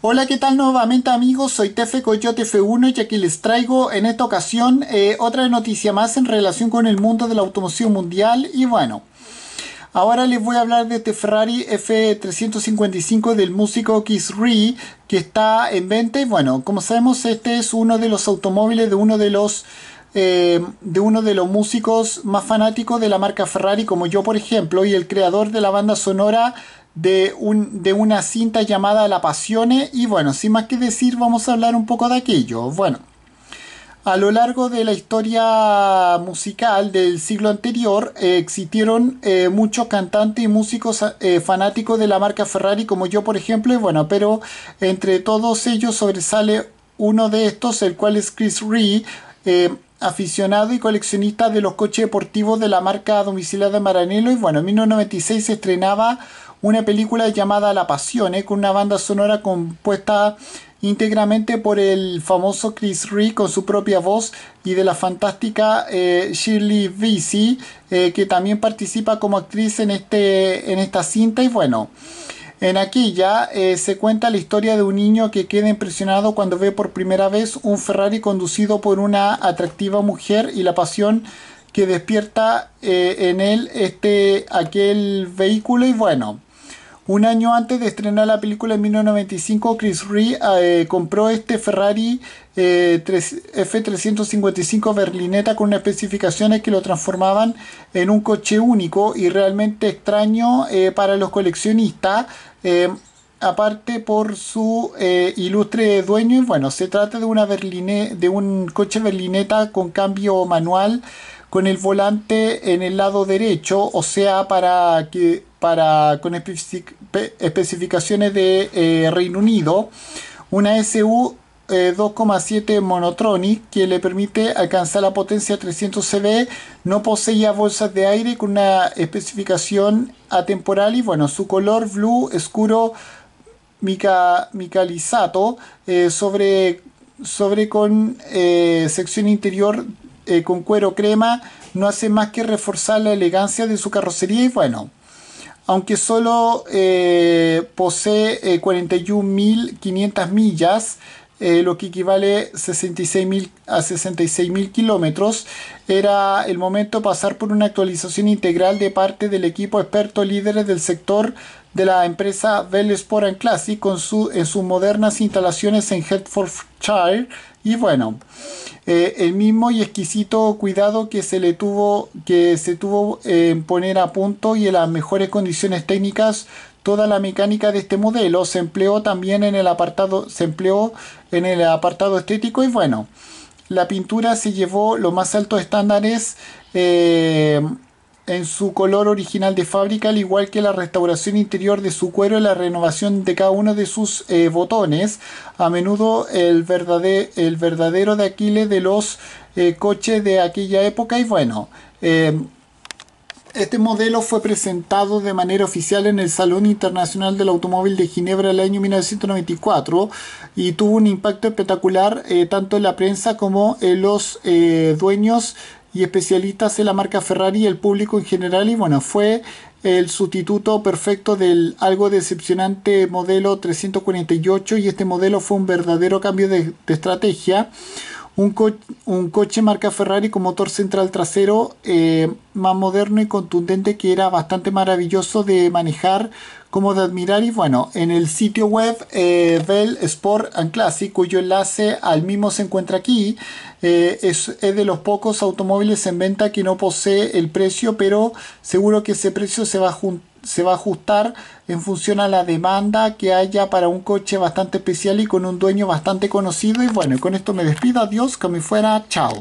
Hola, ¿qué tal nuevamente amigos? Soy Tefe Coyote F1 y aquí les traigo en esta ocasión eh, otra noticia más en relación con el mundo de la automoción mundial y bueno. Ahora les voy a hablar de este Ferrari F355 del músico Kiss Ree que está en venta y bueno, como sabemos este es uno de los automóviles de uno de los eh, de uno de los músicos más fanáticos de la marca Ferrari como yo por ejemplo y el creador de la banda sonora de, un, de una cinta llamada La Pasione y bueno, sin más que decir vamos a hablar un poco de aquello. Bueno, a lo largo de la historia musical del siglo anterior eh, existieron eh, muchos cantantes y músicos eh, fanáticos de la marca Ferrari como yo por ejemplo y bueno, pero entre todos ellos sobresale uno de estos, el cual es Chris Ree aficionado y coleccionista de los coches deportivos de la marca domiciliada de Maranello y bueno, en 1996 se estrenaba una película llamada La Pasión... con una banda sonora compuesta íntegramente por el famoso Chris Ree con su propia voz y de la fantástica eh, Shirley Visi... Eh, que también participa como actriz en, este, en esta cinta y bueno en aquella ya eh, se cuenta la historia de un niño que queda impresionado cuando ve por primera vez un Ferrari conducido por una atractiva mujer y la pasión que despierta en él este aquel vehículo y bueno un año antes de estrenar la película en 1995, Chris Ree eh, compró este Ferrari eh, F355 berlineta con especificaciones que lo transformaban en un coche único y realmente extraño eh, para los coleccionistas. aparte por su ilustre dueño y bueno se trata de una de un coche berlineta con cambio manual con el volante en el lado derecho, o sea, para que para con especific especificaciones de eh, Reino Unido, una SU 2,7 eh, Monotronic que le permite alcanzar la potencia 300 CV, no poseía bolsas de aire con una especificación atemporal y bueno, su color blue oscuro mica, micalizato eh, sobre, sobre con sección interior con cuero crema no hace más que reforzar la elegancia de su carrocería y bueno, aunque solo eh, posee 41.500 eh, millas, eh, lo que equivale 66 a 66.000 kilómetros, era el momento de pasar por una actualización integral de parte del equipo experto líderes del sector de la empresa Bell Sport Classic con su, en sus modernas instalaciones en Hertfordshire. Y bueno, eh, el mismo y exquisito cuidado que se le tuvo, que se tuvo en poner a punto y en las mejores condiciones técnicas toda la mecánica de este modelo se empleó también en el apartado se empleó en el apartado estético y bueno la pintura se llevó los más altos estándares eh, en su color original de fábrica, al igual que la restauración interior de su cuero y la renovación de cada uno de sus eh, botones. A menudo el, verdadero, el verdadero de Aquiles de los eh, coches de aquella época y bueno. Eh, este modelo fue presentado de manera oficial en el Salón Internacional del Automóvil de Ginebra el año 1994 y tuvo un impacto espectacular eh, tanto en la prensa como en los eh, dueños y especialistas de la marca Ferrari y el público en general y bueno, fue el sustituto perfecto del algo decepcionante modelo 348 y este modelo fue un verdadero cambio de estrategia un, un, coche marca Ferrari con motor central trasero eh, más moderno y contundente que era bastante maravilloso de manejar, como de admirar. Y bueno, en el sitio web eh, Bell Sport Classic, cuyo enlace al mismo se encuentra aquí, eh, es, es, de los pocos automóviles en venta que no posee el precio, pero seguro que ese precio se va a juntar se va a ajustar en función a la demanda que haya para un coche bastante especial y con un dueño bastante conocido. Y bueno, con esto me despido. Adiós, que me fuera. Chao.